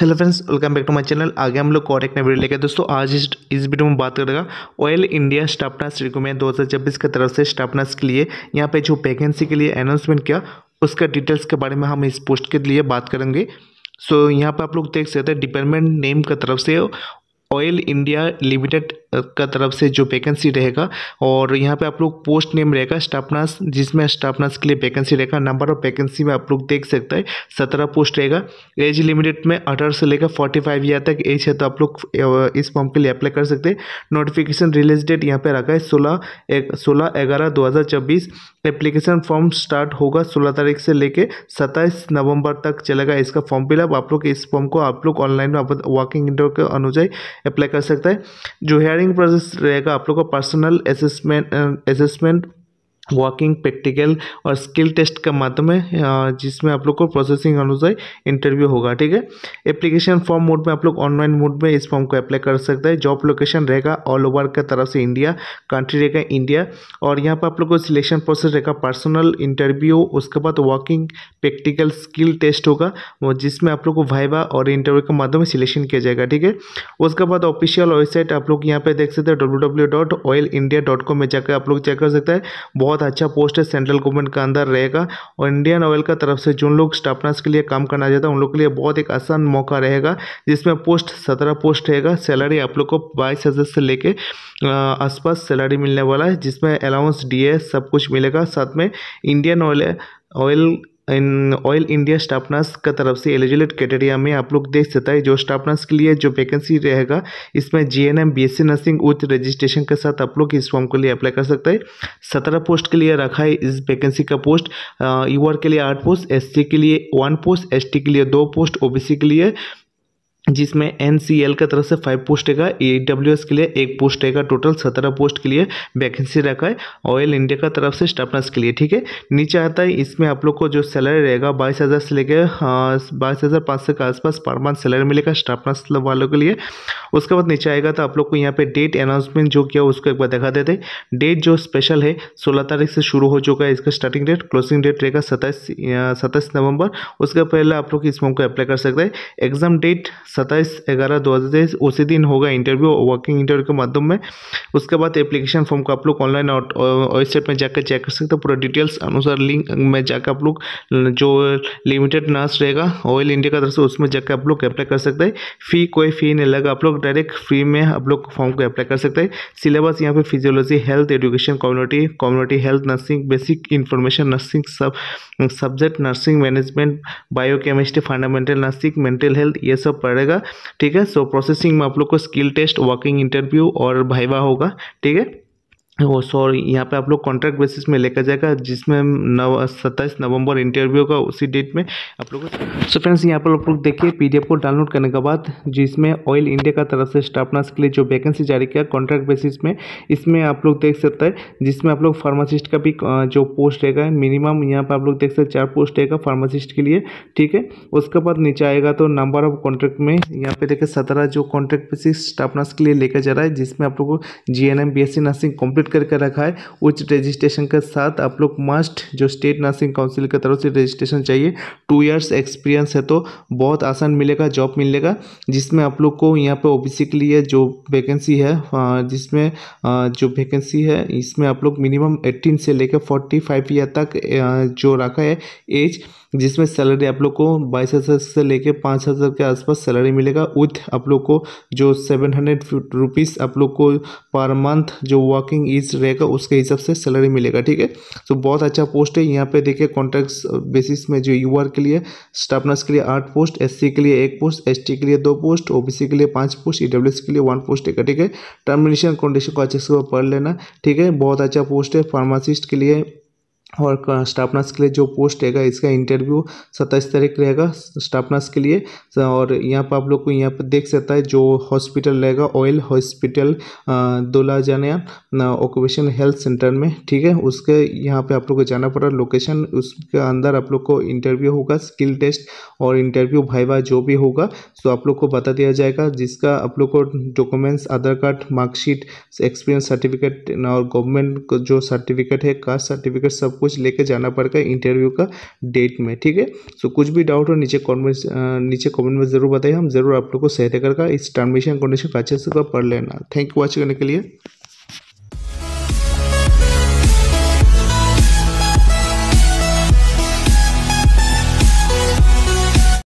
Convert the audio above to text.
hello friends welcome back to my channel आगे हम लोग और एक वीडियो लेकर दोस्तों आज इस इस वीडियो में बात करेगा ऑयल इंडिया स्टाफ नर्स में दो हज़ार छब्बीस की तरफ से स्टाफ के लिए यहाँ पे जो वैकेंसी के लिए अनाउंसमेंट किया उसका डिटेल्स के बारे में हम इस पोस्ट के लिए बात करेंगे सो so, यहाँ पर आप लोग देख सकते हैं डिपार्टमेंट नेम की तरफ से ऑयल इंडिया लिमिटेड का तरफ से जो वैकेंसी रहेगा और यहाँ पे आप लोग पोस्ट नेम रहेगा स्टाफ नर्स जिसमें स्टाफ नर्स के लिए वैकेंसी रहेगा नंबर ऑफ वैकेंसी में आप लोग देख सकते हैं सत्रह पोस्ट रहेगा एज लिमिटेड में अठारह से लेकर फोर्टी फाइव ईयर तक एज है तो आप लोग इस फॉर्म के लिए अप्लाई कर सकते हैं नोटिफिकेशन रिलीज डेट यहाँ पर रखा है सोलह सोलह ग्यारह दो हज़ार छब्बीस एप्लीकेशन फॉर्म स्टार्ट होगा सोलह तारीख से लेके सत्ताईस नवंबर तक चलेगा इसका फॉर्म फिलअप आप लोग इस फॉर्म को आप लोग ऑनलाइन वॉकिंग इंटरव्यू के अनुजाई अप्लाई कर सकता है जो हेयरिंग हायरिंग प्रोसेस रहेगा आप लोग का personal assessment assessment walking practical और स्किल टेस्ट का माध्यम है जिसमें आप लोग को प्रोसेसिंग अनुसार इंटरव्यू होगा ठीक है एप्लीकेशन फॉर्म मोड में आप लोग ऑनलाइन मोड में इस फॉर्म को अप्लाई कर सकते हैं जॉब लोकेशन रहेगा ऑल ओवर के तरफ से इंडिया कंट्री रहेगा इंडिया और यहाँ पर आप लोग को सिलेक्शन प्रोसेस रहेगा पर्सनल इंटरव्यू उसके बाद वॉकिंग प्रैक्टिकल स्किल टेस्ट होगा जिसमें आप लोग को वाइवा और इंटरव्यू के माध्यम से सिलेक्शन किया जाएगा ठीक है उसके बाद ऑफिशियल वेबसाइट आप लोग यहाँ पे देख सकते हैं डब्ल्यू में जाकर आप लोग चेक कर सकते हैं बहुत बहुत अच्छा पोस्ट है सेंट्रल गवर्नमेंट के अंदर रहेगा और इंडियन ऑयल का तरफ से जिन लोग स्टाफनर्स के लिए काम करना चाहते हैं उन लोग के लिए बहुत एक आसान मौका रहेगा जिसमें पोस्ट सत्रह पोस्ट रहेगा सैलरी आप लोग को बाईस हज़ार से लेके आसपास सैलरी मिलने वाला है जिसमें अलाउंस डी सब कुछ मिलेगा साथ में Indian oil oil in oil India staff nurse का तरफ से एलिजिबिलिट क्राइटेरिया में आप लोग देख सकता है जो स्टाफनर्स के लिए जो वैकेंसी रहेगा इसमें G N M B S C nursing उच्च रजिस्ट्रेशन के साथ आप लोग इस फॉर्म के लिए अप्लाई कर सकते हैं सत्रह पोस्ट के लिए रखा है इस वैकेंसी का पोस्ट यूआर के लिए आठ पोस्ट एस के लिए वन पोस्ट एस के लिए दो पोस्ट ओ के लिए जिसमें एन सी एल की तरफ से फाइव पोस्ट है ए डब्ल्यू एस के लिए एक पोस्ट है टोटल सत्रह पोस्ट के लिए वैकेंसी रखा है ऑयल इंडिया का तरफ से स्टाफ नर्स के लिए ठीक है नीचे आता है इसमें आप लोग को जो सैलरी रहेगा बाईस हज़ार से लेकर हाँ, बाईस हज़ार पाँच सौ के आसपास पर मंथ सैलरी मिलेगा स्टाफ नर्स वालों के लिए उसके बाद नीचे आएगा तो आप लोग को यहाँ पर डेट अनाउंसमेंट जो किया उसको एक बार दिखा देते डेट जो स्पेशल है सोलह तारीख से शुरू हो चुका है इसका स्टार्टिंग डेट क्लोजिंग डेट रहेगा सत्ताईस सत्ताईस नवंबर उसके पहले आप लोग इस फॉर्म को अप्लाई कर सकते हैं एग्जाम डेट सत्ताईस ग्यारह दो हज़ार तेईस उसी दिन होगा इंटरव्यू वर्किंग इंटरव्यू के माध्यम में उसके बाद एप्लीकेशन फॉर्म को आप लोग ऑनलाइन वेबसाइट में जाकर चेक कर सकते हो पूरा डिटेल्स अनुसार लिंक में जाकर आप लोग जो लिमिटेड नर्स रहेगा ऑयल इंडिया का तरफ से उसमें जाकर आप लोग अप्लाई कर सकते हैं फ़ी कोई फ़ी नहीं लगा आप लोग डायरेक्ट फ्री में आप लोग फॉर्म को अप्लाई कर सकते हैं सिलेबस यहाँ पे physiology health education community community health nursing basic information nursing सब subject nursing management biochemistry fundamental nursing mental health ये सब पढ़ेगा जाएगा ठीक है सो प्रोसेसिंग में आप लोग को स्किल टेस्ट वॉकिंग इंटरव्यू और भाईवा होगा ठीक है वो सॉरी यहाँ पे आप लोग कॉन्ट्रैक्ट बेसिस में लेकर जाएगा जिसमें नव सत्ताईस नवंबर इंटरव्यू का उसी डेट में आप लोग सो फ्रेंड्स यहाँ पर आप लोग देखिए पीडीएफ को डाउनलोड करने के बाद जिसमें ऑयल इंडिया का तरफ से स्टाफ नर्स के लिए जो वैकेंसी जारी किया कॉन्ट्रैक्ट बेसिस में इसमें आप लोग देख सकते हैं जिसमें आप लोग फार्मासिस्ट का भी जो पोस्ट रहेगा मिनिमम यहाँ पर आप लोग देख सकते चार पोस्ट रहेगा फार्मासिस्ट के लिए ठीक है उसके बाद नीचे आएगा तो नंबर ऑफ कॉन्ट्रैक्ट में यहाँ पे देखिए सत्रह जो कॉन्ट्रैक्ट बेसिस स्टाफ नर्स के लिए लेकर जा रहा है जिसमें आप लोग को G N M B S C nursing complete cut करके रखा है उच्च रजिस्ट्रेशन के साथ आप लोग मस्ट जो स्टेट नर्सिंग काउंसिल की तरफ से रजिस्ट्रेशन चाहिए टू ईयर्स एक्सपीरियंस है तो बहुत आसान मिलेगा जॉब मिलेगा जिसमें आप लोग को यहाँ पे ओबीसी के लिए जो वैकेंसी है जिसमें जो वैकेंसी है इसमें आप लोग मिनिमम एट्टीन से लेकर फोर्टी फाइव ईयर तक जो रखा है एज जिसमें सैलरी आप लोग को बाईस हज़ार से लेकर पाँच हज़ार के आसपास सैलरी मिलेगा विथ आप लोग को जो सेवन हंड्रेड रुपीज़ आप लोग को पर मंथ जो वर्किंग एज रहेगा उसके हिसाब से सैलरी मिलेगा ठीक है तो बहुत अच्छा पोस्ट है यहाँ पे देखिए कॉन्ट्रैक्ट बेसिस में जो यू के लिए स्टाफनर्स के लिए आठ पोस्ट एस के लिए एक पोस्ट एस के लिए दो पोस्ट ओ के लिए पाँच पोस्ट ई e के लिए वन पोस्ट है ठीक है टर्मिनेशन कंडीशन को अच्छे से पढ़ लेना ठीक है बहुत अच्छा पोस्ट है फार्मासिस्ट के लिए और स्टाफ नर्स के लिए जो पोस्ट रहेगा इसका इंटरव्यू सत्ताईस तारीख रहेगा स्टाफ नर्स के लिए और यहाँ पर आप लोग को यहाँ पर देख सकता है जो हॉस्पिटल रहेगा ऑयल हॉस्पिटल दोला जानिया ऑक्यूपेशन हेल्थ सेंटर में ठीक है उसके यहाँ पे आप लोग को जाना पड़ा लोकेशन उसके अंदर आप लोग को इंटरव्यू होगा स्किल टेस्ट और इंटरव्यू भाईवा जो भी होगा तो आप लोग को बता दिया जाएगा जिसका आप लोग को documents Aadhaar card marksheet experience certificate और गवर्नमेंट जो सर्टिफिकेट है कास्ट सर्टिफिकेट सब कुछ लेके जाना पड़ेगा इंटरव्यू का डेट में ठीक है सो कुछ भी डाउट हो नीचे कॉमेंट नीचे कमेंट में ज़रूर बताइए हम ज़रूर आप लोग को सहायता करके इस ट्रांसमिशन कंडीशन अच्छे से पढ़ लेना थैंक यू वॉच करने के लिए